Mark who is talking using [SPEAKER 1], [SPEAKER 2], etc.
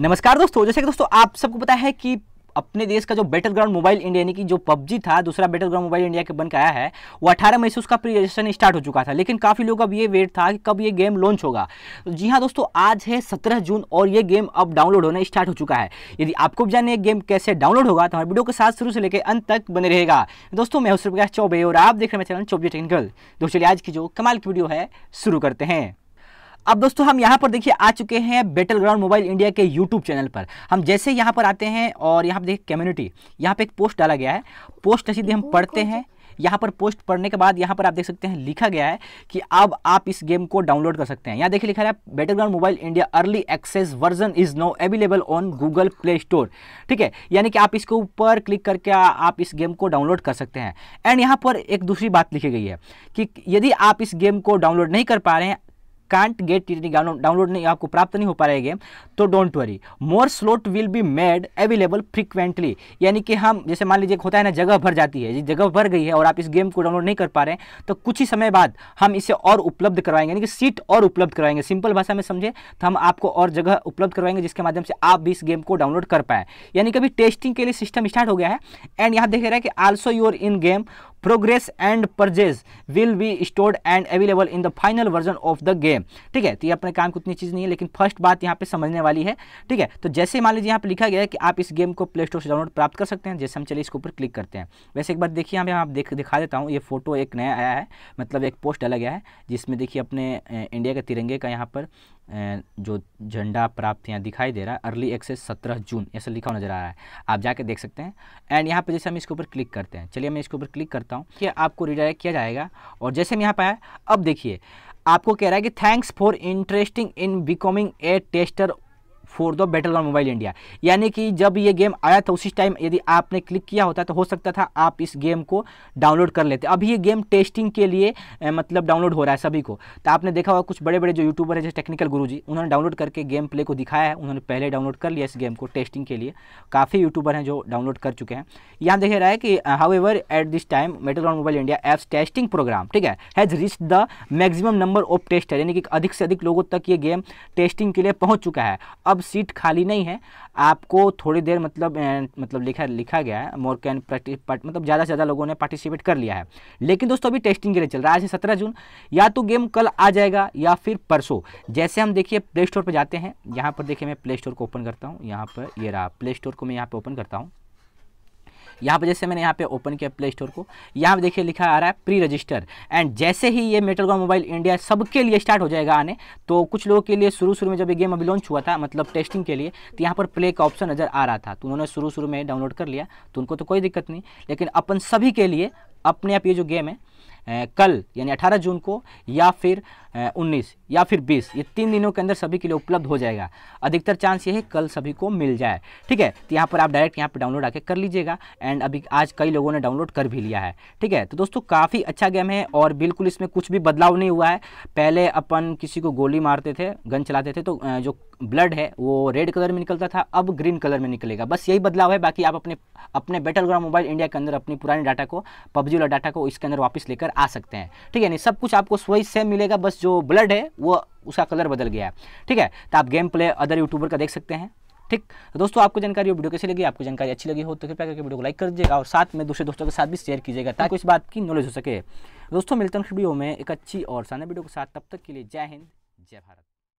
[SPEAKER 1] नमस्कार दोस्तों जैसे कि दोस्तों आप सबको पता है कि अपने देश का जो बैटल ग्राउंड मोबाइल इंडिया यानी कि जो पबजी था दूसरा बैटल ग्राउंड मोबाइल इंडिया के बन के आया है वो 18 मई से उसका प्री रजिस्ट्रेशन स्टार्ट हो चुका था लेकिन काफ़ी लोग अब ये वेट था कि कब ये गेम लॉन्च होगा तो जी हाँ दोस्तों आज है 17 जून और ये गेम अब डाउनलोड होना स्टार्ट हो चुका है यदि आपको भी जानना गेम कैसे डाउनलोड होगा तो हमारे वीडियो के साथ शुरू से लेकर अंत तक बने रहेगा दोस्तों मैं हूँ सुरप्रकाश चौबे और आप देख रहे हैं चैनल चौबे टेक्निकल दोस्तों आज की जो कमाल की वीडियो है शुरू करते हैं अब दोस्तों हम यहाँ पर देखिए आ चुके हैं बेटल ग्राउंड मोबाइल इंडिया के यूट्यूब चैनल पर हम जैसे यहाँ पर आते हैं और यहाँ पर देखिए कम्युनिटी यहाँ पर एक पोस्ट डाला गया है पोस्ट सीधे हम पढ़ते हैं यहाँ पर पोस्ट पढ़ने के बाद यहाँ पर आप देख सकते हैं लिखा गया है कि अब आप इस गेम को डाउनलोड कर सकते हैं यहाँ देखिए लिखा है battle ground mobile India early access version is now available on Google Play Store ठीक है यानी कि आप इसके ऊपर क्लिक करके आप इस गेम को डाउनलोड कर सकते हैं एंड यहाँ पर एक दूसरी बात लिखी गई है कि यदि आप इस गेम को डाउनलोड नहीं कर पा रहे हैं कांट गेट इट डाउनलोड नहीं आपको प्राप्त नहीं हो पा रहा है गेम तो don't worry more slot will be made available frequently यानी कि हम जैसे मान लीजिए होता है ना जगह भर जाती है जगह भर गई है और आप इस गेम को डाउनलोड नहीं कर पा रहे हैं तो कुछ ही समय बाद हम इसे और उपलब्ध करवाएंगे यानी कि सीट और उपलब्ध करवाएंगे सिंपल भाषा में समझे तो हम आपको और जगह उपलब्ध करवाएंगे जिसके माध्यम से आप भी इस गेम को डाउनलोड कर पाए यानी कि अभी टेस्टिंग के लिए सिस्टम स्टार्ट हो गया है एंड यहाँ देख रहे हैं कि also your in game progress and purchases will be stored and available in the final version of the game ठीक है तो ये अपने काम की उतनी चीज़ नहीं है लेकिन फर्स्ट बात यहाँ पे समझने वाली है ठीक है तो जैसे मान लीजिए यहाँ पे लिखा गया है कि आप इस गेम को प्ले स्टोर से डाउनलोड प्राप्त कर सकते हैं जैसे हम चलिए इसके ऊपर क्लिक करते हैं वैसे एक बार देखिए यहाँ पे आप देख दिखा देता हूँ ये फोटो एक नया आया है मतलब एक पोस्ट डाला गया है जिसमें देखिए अपने इंडिया के तिरंगे का यहाँ पर जो झंडा प्राप्त यहाँ दिखाई दे रहा है अर्ली एक्सेस सत्रह जून ऐसा लिखा हुआ नजर आ रहा है आप जाके देख सकते हैं एंड यहाँ पर जैसे हम इसके ऊपर क्लिक करते हैं चलिए मैं इसके ऊपर क्लिक करता हूँ कि आपको रिडायरेक्ट किया जाएगा और जैसे हम यहाँ पर आए अब देखिए आपको कह रहा है कि thanks for interesting in becoming a tester for the battle on mobile India यानी कि जब ये गेम आया था उसी टाइम यदि आपने क्लिक किया होता तो हो सकता था आप इस गेम को डाउनलोड कर लेते अभी ये गेम टेस्टिंग के लिए मतलब डाउनलोड हो रहा है सभी को तो आपने देखा होगा कुछ बड़े बड़े जो यूट्यूबर है जैसे टेक्निकल गुरु उन्होंने डाउनलोड करके गेम प्ले को दिखाया है उन्होंने पहले डाउनलोड कर लिया इस गेम को टेस्टिंग के लिए काफ़ी यूट्यूबर हैं जो डाउनलोड कर चुके हैं यहाँ देख रहा है कि however at this time battle on mobile India apps testing program ठीक है has reach the maximum number of tester यानी कि अधिक से अधिक लोगों तक ये गेम टेस्टिंग के लिए पहुँच चुका है अब अब सीट खाली नहीं है आपको थोड़ी देर मतलब मतलब लिखा लिखा गया है मोर कैन प्रैक्टिस मतलब ज़्यादा से ज़्यादा लोगों ने पार्टिसिपेट कर लिया है लेकिन दोस्तों अभी टेस्टिंग के लिए चल रहा है आज है सत्रह जून या तो गेम कल आ जाएगा या फिर परसों जैसे हम देखिए प्ले स्टोर पर जाते हैं यहाँ पर देखिए मैं प्ले स्टोर को ओपन करता हूँ यहाँ पर ये रहा प्ले स्टोर को मैं यहाँ पर ओपन करता हूँ यहाँ पर जैसे मैंने यहाँ पे ओपन किया प्ले स्टोर को यहाँ पर देखिए लिखा आ रहा है प्री रजिस्टर एंड जैसे ही ये मेटल मोबाइल इंडिया सबके लिए स्टार्ट हो जाएगा आने तो कुछ लोगों के लिए शुरू शुरू में जब ये गेम अभी लॉन्च हुआ था मतलब टेस्टिंग के लिए तो यहाँ पर प्ले का ऑप्शन नज़र आ रहा था तो उन्होंने शुरू शुरू में डाउनलोड कर लिया तो उनको तो कोई दिक्कत नहीं लेकिन अपन सभी के लिए अपने आप ये जो गेम है कल यानी अठारह जून को या फिर उन्नीस या फिर बीस ये तीन दिनों के अंदर सभी के लिए उपलब्ध हो जाएगा अधिकतर चांस ये है कल सभी को मिल जाए ठीक है तो यहाँ पर आप डायरेक्ट यहाँ पर डाउनलोड आके कर लीजिएगा एंड अभी आज कई लोगों ने डाउनलोड कर भी लिया है ठीक है तो दोस्तों काफ़ी अच्छा गेम है और बिल्कुल इसमें कुछ भी बदलाव नहीं हुआ है पहले अपन किसी को गोली मारते थे गन चलाते थे तो जो ब्लड है वो रेड कलर में निकलता था अब ग्रीन कलर में निकलेगा बस यही बदलाव है बाकी आप अपने अपने बैटल ग्राउंड मोबाइल इंडिया के अंदर अपनी पुराने डाटा को पबजी वाला डाटा को इसके अंदर वापस लेकर आ सकते हैं ठीक है नहीं सब कुछ आपको सोई सेम मिलेगा बस जो जो ब्लड है वो उसका कलर बदल गया है ठीक है तो आप गेम प्ले अदर यूट्यूबर का देख सकते हैं ठीक तो दोस्तों आपको जानकारी वीडियो कैसी लगी आपको जानकारी अच्छी लगी हो तो कृपया करके वीडियो को लाइक कर दीजिएगा और साथ में दूसरे दोस्तों के साथ भी शेयर कीजिएगा ताकि इस बात की नॉलेज हो सके दोस्तों मिलते हैं वीडियो में एक अच्छी और शानदार वीडियो के साथ तब तक के लिए जय हिंद जय भारत